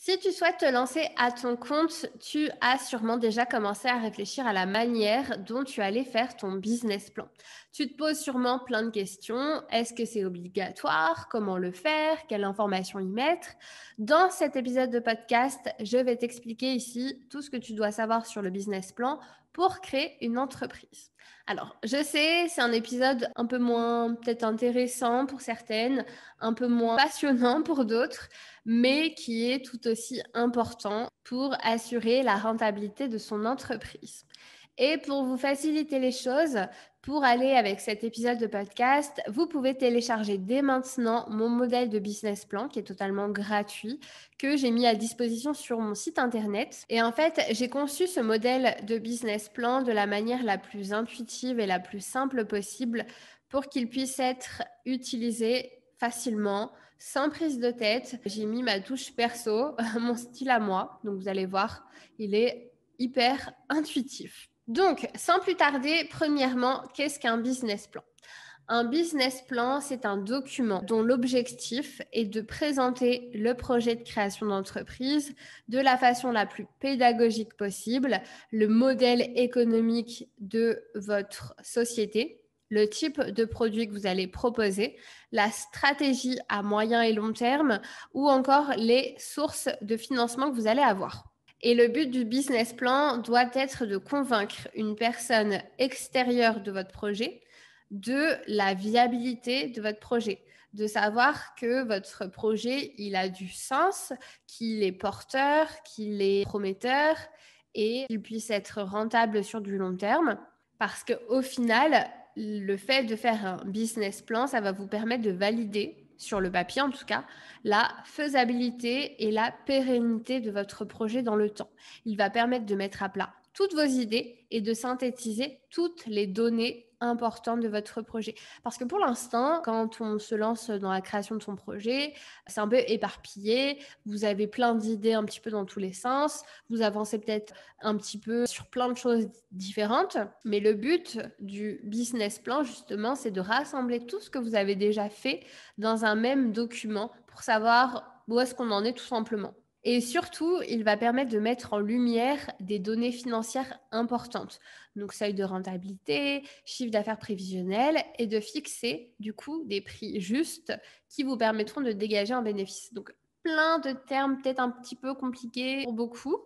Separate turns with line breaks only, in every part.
Si tu souhaites te lancer à ton compte, tu as sûrement déjà commencé à réfléchir à la manière dont tu allais faire ton business plan. Tu te poses sûrement plein de questions. Est-ce que c'est obligatoire Comment le faire Quelle information y mettre Dans cet épisode de podcast, je vais t'expliquer ici tout ce que tu dois savoir sur le business plan pour créer une entreprise. Alors, je sais, c'est un épisode un peu moins peut-être intéressant pour certaines, un peu moins passionnant pour d'autres, mais qui est tout aussi important pour assurer la rentabilité de son entreprise. Et pour vous faciliter les choses, pour aller avec cet épisode de podcast, vous pouvez télécharger dès maintenant mon modèle de business plan qui est totalement gratuit, que j'ai mis à disposition sur mon site internet. Et en fait, j'ai conçu ce modèle de business plan de la manière la plus intuitive et la plus simple possible pour qu'il puisse être utilisé facilement, sans prise de tête. J'ai mis ma touche perso, mon style à moi. Donc vous allez voir, il est hyper intuitif. Donc, sans plus tarder, premièrement, qu'est-ce qu'un business plan un business plan, c'est un document dont l'objectif est de présenter le projet de création d'entreprise de la façon la plus pédagogique possible, le modèle économique de votre société, le type de produit que vous allez proposer, la stratégie à moyen et long terme ou encore les sources de financement que vous allez avoir. Et le but du business plan doit être de convaincre une personne extérieure de votre projet de la viabilité de votre projet, de savoir que votre projet, il a du sens, qu'il est porteur, qu'il est prometteur et qu'il puisse être rentable sur du long terme. Parce qu'au final, le fait de faire un business plan, ça va vous permettre de valider sur le papier en tout cas, la faisabilité et la pérennité de votre projet dans le temps. Il va permettre de mettre à plat toutes vos idées et de synthétiser toutes les données importantes de votre projet. Parce que pour l'instant, quand on se lance dans la création de son projet, c'est un peu éparpillé, vous avez plein d'idées un petit peu dans tous les sens, vous avancez peut-être un petit peu sur plein de choses différentes, mais le but du business plan, justement, c'est de rassembler tout ce que vous avez déjà fait dans un même document pour savoir où est-ce qu'on en est tout simplement. Et surtout, il va permettre de mettre en lumière des données financières importantes, donc seuil de rentabilité, chiffre d'affaires prévisionnel, et de fixer du coup des prix justes qui vous permettront de dégager un bénéfice. Donc plein de termes peut-être un petit peu compliqués pour beaucoup,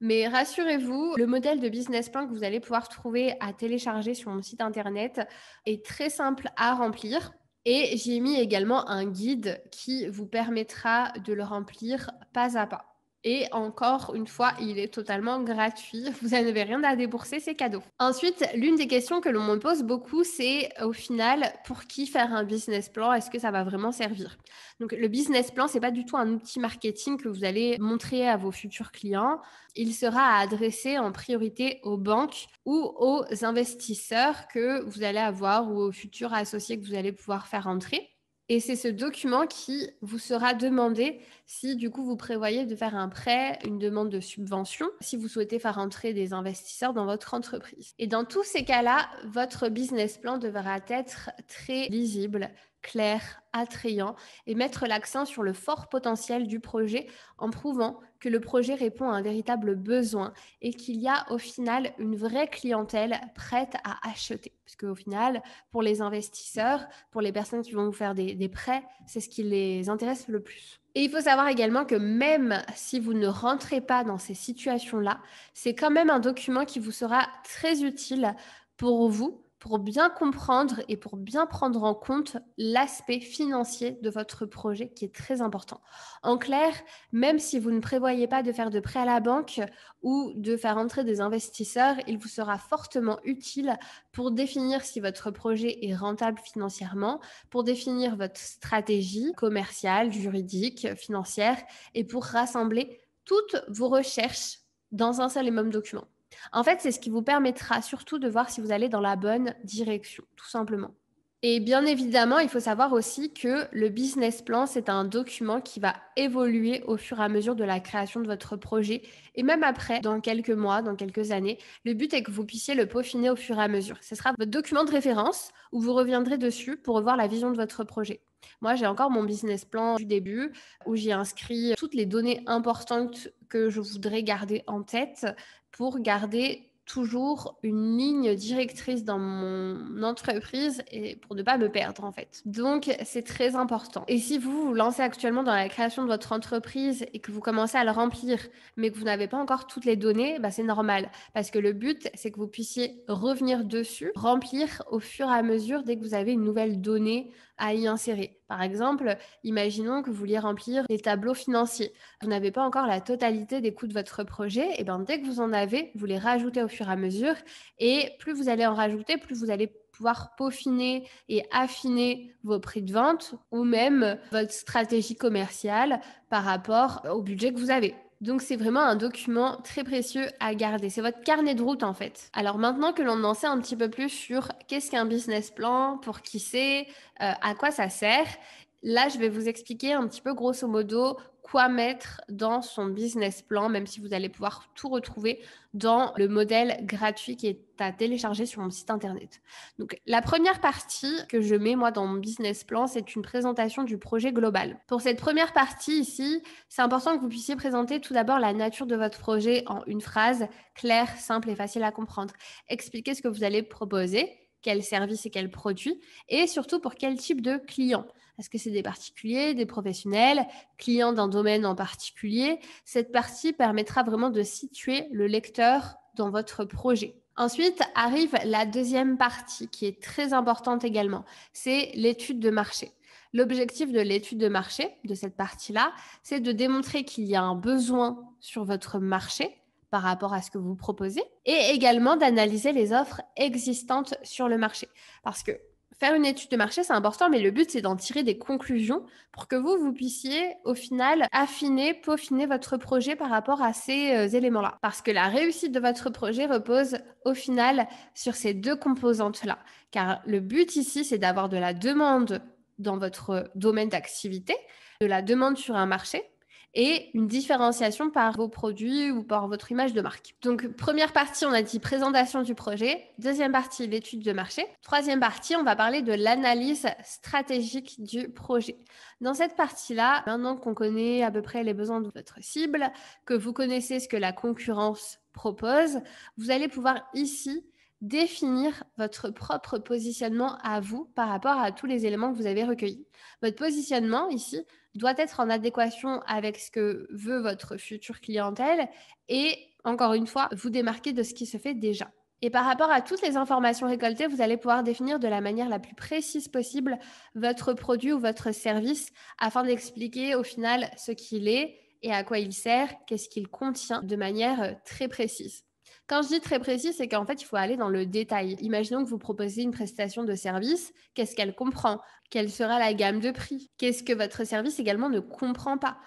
mais rassurez-vous, le modèle de business plan que vous allez pouvoir trouver à télécharger sur mon site internet est très simple à remplir. Et j'ai mis également un guide qui vous permettra de le remplir pas à pas. Et encore une fois, il est totalement gratuit. Vous n'avez rien à débourser, c'est cadeau. Ensuite, l'une des questions que l'on me pose beaucoup, c'est au final, pour qui faire un business plan Est-ce que ça va vraiment servir Donc, le business plan, c'est pas du tout un outil marketing que vous allez montrer à vos futurs clients. Il sera adressé en priorité aux banques ou aux investisseurs que vous allez avoir ou aux futurs associés que vous allez pouvoir faire entrer. Et c'est ce document qui vous sera demandé si du coup vous prévoyez de faire un prêt, une demande de subvention, si vous souhaitez faire entrer des investisseurs dans votre entreprise. Et dans tous ces cas-là, votre business plan devra être très lisible, clair, attrayant et mettre l'accent sur le fort potentiel du projet en prouvant que le projet répond à un véritable besoin et qu'il y a au final une vraie clientèle prête à acheter. Parce qu'au final, pour les investisseurs, pour les personnes qui vont vous faire des, des prêts, c'est ce qui les intéresse le plus. Et il faut savoir également que même si vous ne rentrez pas dans ces situations-là, c'est quand même un document qui vous sera très utile pour vous pour bien comprendre et pour bien prendre en compte l'aspect financier de votre projet qui est très important. En clair, même si vous ne prévoyez pas de faire de prêt à la banque ou de faire entrer des investisseurs, il vous sera fortement utile pour définir si votre projet est rentable financièrement, pour définir votre stratégie commerciale, juridique, financière et pour rassembler toutes vos recherches dans un seul et même document. En fait, c'est ce qui vous permettra surtout de voir si vous allez dans la bonne direction, tout simplement. Et bien évidemment, il faut savoir aussi que le business plan, c'est un document qui va évoluer au fur et à mesure de la création de votre projet. Et même après, dans quelques mois, dans quelques années, le but est que vous puissiez le peaufiner au fur et à mesure. Ce sera votre document de référence où vous reviendrez dessus pour revoir la vision de votre projet. Moi, j'ai encore mon business plan du début où j'ai inscrit toutes les données importantes que je voudrais garder en tête pour garder toujours une ligne directrice dans mon entreprise et pour ne pas me perdre en fait. Donc c'est très important. Et si vous vous lancez actuellement dans la création de votre entreprise et que vous commencez à le remplir mais que vous n'avez pas encore toutes les données, bah, c'est normal parce que le but c'est que vous puissiez revenir dessus, remplir au fur et à mesure dès que vous avez une nouvelle donnée à y insérer. Par exemple, imaginons que vous vouliez remplir les tableaux financiers. Vous n'avez pas encore la totalité des coûts de votre projet. Et ben, dès que vous en avez, vous les rajoutez au fur et à mesure. Et plus vous allez en rajouter, plus vous allez pouvoir peaufiner et affiner vos prix de vente ou même votre stratégie commerciale par rapport au budget que vous avez. Donc c'est vraiment un document très précieux à garder. C'est votre carnet de route en fait. Alors maintenant que l'on en sait un petit peu plus sur qu'est-ce qu'un business plan, pour qui c'est, euh, à quoi ça sert, là je vais vous expliquer un petit peu grosso modo quoi mettre dans son business plan, même si vous allez pouvoir tout retrouver dans le modèle gratuit qui est à télécharger sur mon site internet. Donc la première partie que je mets moi dans mon business plan, c'est une présentation du projet global. Pour cette première partie ici, c'est important que vous puissiez présenter tout d'abord la nature de votre projet en une phrase claire, simple et facile à comprendre. Expliquez ce que vous allez proposer, quels services et quels produits, et surtout pour quel type de client. Est-ce que c'est des particuliers, des professionnels, clients d'un domaine en particulier Cette partie permettra vraiment de situer le lecteur dans votre projet. Ensuite arrive la deuxième partie qui est très importante également, c'est l'étude de marché. L'objectif de l'étude de marché, de cette partie-là, c'est de démontrer qu'il y a un besoin sur votre marché par rapport à ce que vous proposez et également d'analyser les offres existantes sur le marché. Parce que faire une étude de marché, c'est important, mais le but, c'est d'en tirer des conclusions pour que vous, vous puissiez au final affiner, peaufiner votre projet par rapport à ces euh, éléments-là. Parce que la réussite de votre projet repose au final sur ces deux composantes-là. Car le but ici, c'est d'avoir de la demande dans votre domaine d'activité, de la demande sur un marché et une différenciation par vos produits ou par votre image de marque. Donc, première partie, on a dit présentation du projet. Deuxième partie, l'étude de marché. Troisième partie, on va parler de l'analyse stratégique du projet. Dans cette partie-là, maintenant qu'on connaît à peu près les besoins de votre cible, que vous connaissez ce que la concurrence propose, vous allez pouvoir ici définir votre propre positionnement à vous par rapport à tous les éléments que vous avez recueillis. Votre positionnement ici, doit être en adéquation avec ce que veut votre future clientèle et encore une fois, vous démarquer de ce qui se fait déjà. Et par rapport à toutes les informations récoltées, vous allez pouvoir définir de la manière la plus précise possible votre produit ou votre service afin d'expliquer au final ce qu'il est et à quoi il sert, qu'est-ce qu'il contient de manière euh, très précise. Quand je dis très précis, c'est qu'en fait, il faut aller dans le détail. Imaginons que vous proposez une prestation de service, qu'est-ce qu'elle comprend Quelle sera la gamme de prix Qu'est-ce que votre service également ne comprend pas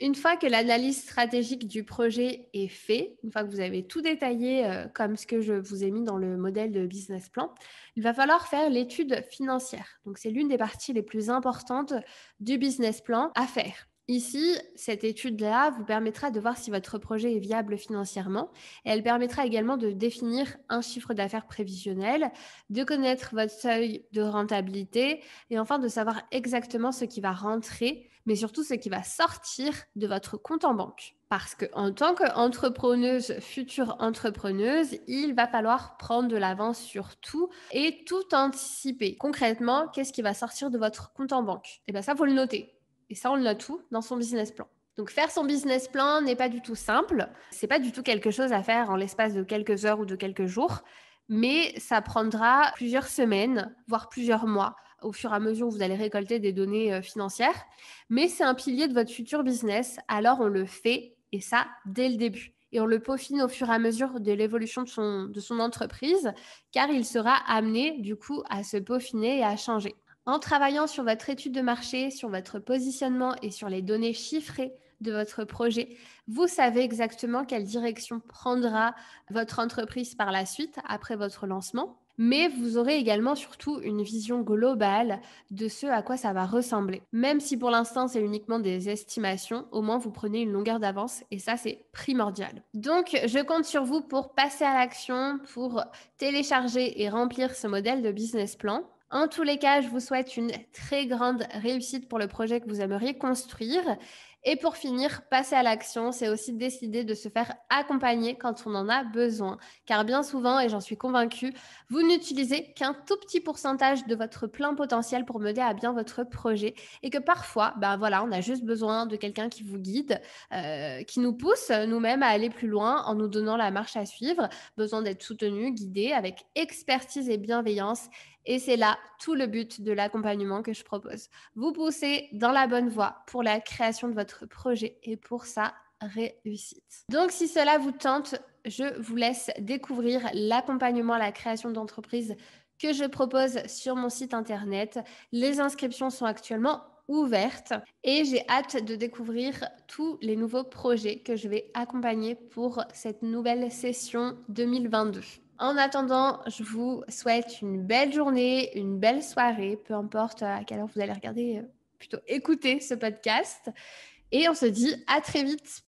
une fois que l'analyse stratégique du projet est faite, une fois que vous avez tout détaillé euh, comme ce que je vous ai mis dans le modèle de business plan, il va falloir faire l'étude financière. Donc c'est l'une des parties les plus importantes du business plan à faire. Ici, cette étude-là vous permettra de voir si votre projet est viable financièrement elle permettra également de définir un chiffre d'affaires prévisionnel, de connaître votre seuil de rentabilité et enfin de savoir exactement ce qui va rentrer, mais surtout ce qui va sortir de votre compte en banque. Parce qu'en tant qu'entrepreneuse, future entrepreneuse, il va falloir prendre de l'avance sur tout et tout anticiper. Concrètement, qu'est-ce qui va sortir de votre compte en banque Eh bien ça, faut le noter. Et ça, on l'a tout dans son business plan. Donc faire son business plan n'est pas du tout simple. Ce n'est pas du tout quelque chose à faire en l'espace de quelques heures ou de quelques jours, mais ça prendra plusieurs semaines, voire plusieurs mois au fur et à mesure où vous allez récolter des données euh, financières, mais c'est un pilier de votre futur business, alors on le fait et ça dès le début. Et on le peaufine au fur et à mesure de l'évolution de son entreprise, car il sera amené du coup à se peaufiner et à changer. En travaillant sur votre étude de marché, sur votre positionnement et sur les données chiffrées de votre projet, vous savez exactement quelle direction prendra votre entreprise par la suite après votre lancement. Mais vous aurez également surtout une vision globale de ce à quoi ça va ressembler. Même si pour l'instant c'est uniquement des estimations, au moins vous prenez une longueur d'avance et ça c'est primordial. Donc je compte sur vous pour passer à l'action, pour télécharger et remplir ce modèle de business plan. En tous les cas, je vous souhaite une très grande réussite pour le projet que vous aimeriez construire et pour finir, passer à l'action, c'est aussi décider de se faire accompagner quand on en a besoin. Car bien souvent, et j'en suis convaincue, vous n'utilisez qu'un tout petit pourcentage de votre plein potentiel pour mener à bien votre projet. Et que parfois, ben voilà, on a juste besoin de quelqu'un qui vous guide, euh, qui nous pousse nous-mêmes à aller plus loin en nous donnant la marche à suivre. Besoin d'être soutenu, guidé avec expertise et bienveillance. Et c'est là tout le but de l'accompagnement que je propose. Vous poussez dans la bonne voie pour la création de votre projet et pour sa réussite. Donc si cela vous tente, je vous laisse découvrir l'accompagnement à la création d'entreprise que je propose sur mon site internet. Les inscriptions sont actuellement ouvertes et j'ai hâte de découvrir tous les nouveaux projets que je vais accompagner pour cette nouvelle session 2022. En attendant, je vous souhaite une belle journée, une belle soirée, peu importe à quelle heure vous allez regarder, euh, plutôt écouter ce podcast. Et on se dit à très vite